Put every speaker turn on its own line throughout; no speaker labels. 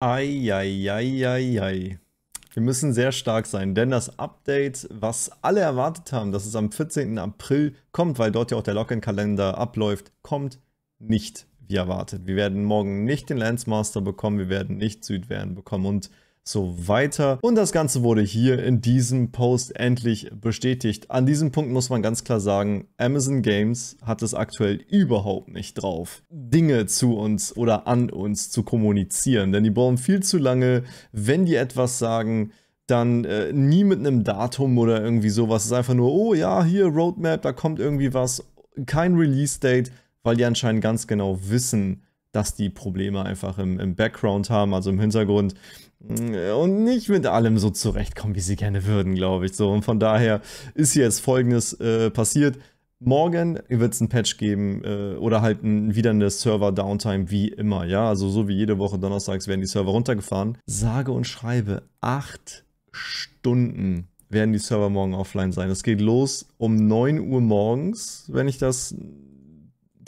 Eieieiei. Wir müssen sehr stark sein, denn das Update, was alle erwartet haben, dass es am 14. April kommt, weil dort ja auch der Login-Kalender abläuft, kommt nicht wie erwartet. Wir werden morgen nicht den Landsmaster bekommen, wir werden nicht Südwären bekommen und so weiter. Und das Ganze wurde hier in diesem Post endlich bestätigt. An diesem Punkt muss man ganz klar sagen, Amazon Games hat es aktuell überhaupt nicht drauf, Dinge zu uns oder an uns zu kommunizieren. Denn die brauchen viel zu lange, wenn die etwas sagen, dann äh, nie mit einem Datum oder irgendwie sowas. Es ist einfach nur, oh ja, hier Roadmap, da kommt irgendwie was. Kein Release-Date, weil die anscheinend ganz genau wissen, dass die Probleme einfach im, im Background haben, also im Hintergrund mm, und nicht mit allem so zurechtkommen, wie sie gerne würden, glaube ich. So und von daher ist jetzt Folgendes äh, passiert. Morgen wird es ein Patch geben äh, oder halt ein, wieder eine Server-Downtime wie immer. Ja, also so wie jede Woche donnerstags werden die Server runtergefahren. Sage und schreibe, acht Stunden werden die Server morgen offline sein. Es geht los um 9 Uhr morgens, wenn ich das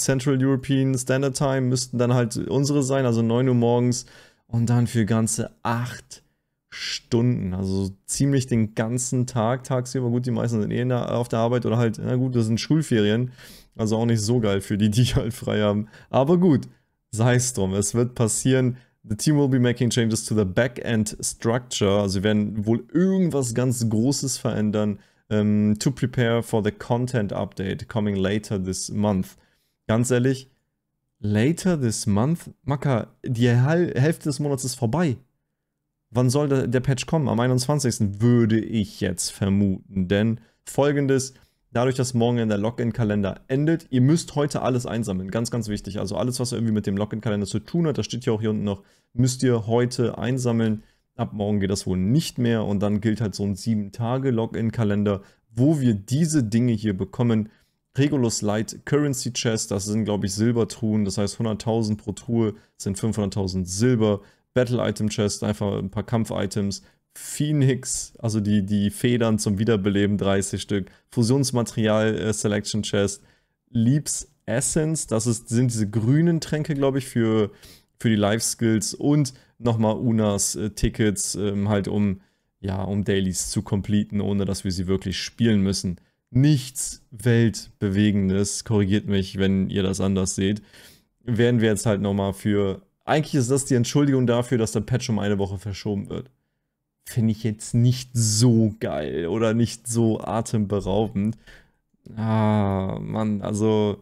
Central European Standard Time müssten dann halt unsere sein, also 9 Uhr morgens und dann für ganze 8 Stunden, also ziemlich den ganzen Tag tagsüber. Gut, die meisten sind eh der, auf der Arbeit oder halt, na gut, das sind Schulferien, also auch nicht so geil für die, die halt frei haben. Aber gut, sei es drum, es wird passieren. The team will be making changes to the backend structure, also wir werden wohl irgendwas ganz Großes verändern. Um, ähm, to prepare for the content update coming later this month ganz ehrlich, later this month, Macker, die Hälfte des Monats ist vorbei. Wann soll der, der Patch kommen? Am 21. würde ich jetzt vermuten, denn folgendes, dadurch, dass morgen in der Login-Kalender endet, ihr müsst heute alles einsammeln, ganz, ganz wichtig. Also alles, was irgendwie mit dem Login-Kalender zu tun hat, das steht ja auch hier unten noch, müsst ihr heute einsammeln. Ab morgen geht das wohl nicht mehr und dann gilt halt so ein 7-Tage-Login-Kalender, wo wir diese Dinge hier bekommen, Regulus Light Currency Chest, das sind glaube ich Silbertruhen, das heißt 100.000 pro Truhe sind 500.000 Silber. Battle Item Chest, einfach ein paar Kampf-Items. Phoenix, also die, die Federn zum Wiederbeleben, 30 Stück. Fusionsmaterial äh, Selection Chest. Leaps Essence, das ist, sind diese grünen Tränke, glaube ich, für, für die Life Skills. Und nochmal Unas äh, Tickets, ähm, halt um, ja, um Dailies zu completen, ohne dass wir sie wirklich spielen müssen nichts Weltbewegendes, korrigiert mich, wenn ihr das anders seht, werden wir jetzt halt nochmal für, eigentlich ist das die Entschuldigung dafür, dass der Patch um eine Woche verschoben wird. Finde ich jetzt nicht so geil oder nicht so atemberaubend. Ah, Mann, also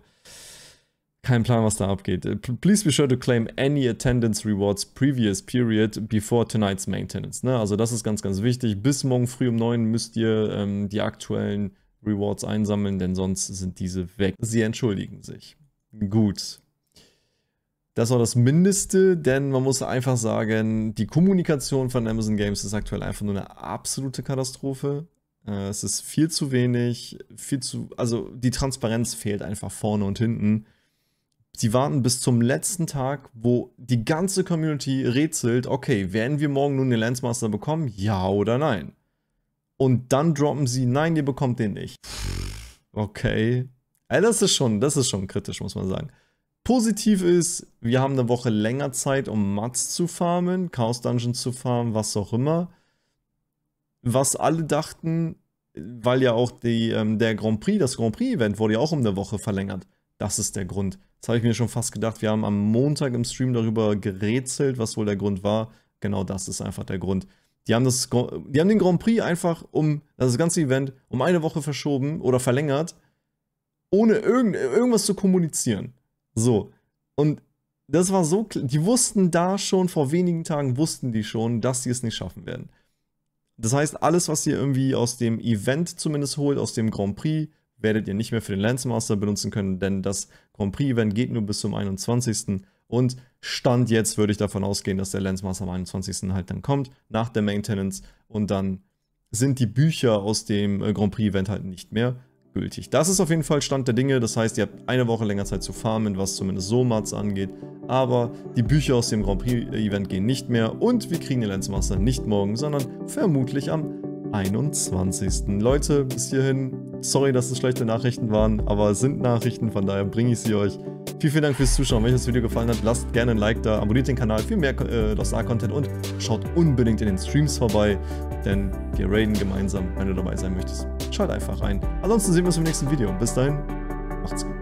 kein Plan, was da abgeht. Please be sure to claim any attendance rewards previous period before tonight's maintenance. Ne? Also das ist ganz, ganz wichtig. Bis morgen früh um neun müsst ihr ähm, die aktuellen Rewards einsammeln, denn sonst sind diese weg. Sie entschuldigen sich. Gut. Das war das Mindeste, denn man muss einfach sagen, die Kommunikation von Amazon Games ist aktuell einfach nur eine absolute Katastrophe. Äh, es ist viel zu wenig, viel zu, also die Transparenz fehlt einfach vorne und hinten. Sie warten bis zum letzten Tag, wo die ganze Community rätselt, okay, werden wir morgen nun den Lensmaster bekommen? Ja oder nein? und dann droppen sie, nein, ihr bekommt den nicht. Okay. Das ist schon, das ist schon kritisch, muss man sagen. Positiv ist, wir haben eine Woche länger Zeit, um Mats zu farmen, Chaos Dungeon zu farmen, was auch immer. Was alle dachten, weil ja auch die, ähm, der Grand Prix, das Grand Prix-Event wurde ja auch um eine Woche verlängert. Das ist der Grund. Das habe ich mir schon fast gedacht. Wir haben am Montag im Stream darüber gerätselt, was wohl der Grund war. Genau das ist einfach der Grund. Die haben, das, die haben den Grand Prix einfach um also das ganze Event um eine Woche verschoben oder verlängert, ohne irgend, irgendwas zu kommunizieren. So. Und das war so, die wussten da schon, vor wenigen Tagen wussten die schon, dass sie es nicht schaffen werden. Das heißt, alles, was ihr irgendwie aus dem Event zumindest holt, aus dem Grand Prix, werdet ihr nicht mehr für den Lance Master benutzen können, denn das Grand Prix-Event geht nur bis zum 21. Und Stand jetzt würde ich davon ausgehen, dass der Lensmaster am 21. halt dann kommt, nach der Maintenance. Und dann sind die Bücher aus dem äh, Grand Prix-Event halt nicht mehr gültig. Das ist auf jeden Fall Stand der Dinge. Das heißt, ihr habt eine Woche länger Zeit zu farmen, was zumindest so Mats angeht. Aber die Bücher aus dem Grand Prix-Event äh, gehen nicht mehr. Und wir kriegen den Lensmaster nicht morgen, sondern vermutlich am 21. Leute, bis hierhin Sorry, dass es schlechte Nachrichten waren, aber es sind Nachrichten, von daher bringe ich sie euch. Vielen, vielen Dank fürs Zuschauen. Wenn euch das Video gefallen hat, lasst gerne ein Like da, abonniert den Kanal für mehr äh, Lost-Content und schaut unbedingt in den Streams vorbei, denn wir raiden gemeinsam, wenn du dabei sein möchtest. Schaut einfach rein. Ansonsten sehen wir uns im nächsten Video. Bis dahin, macht's gut.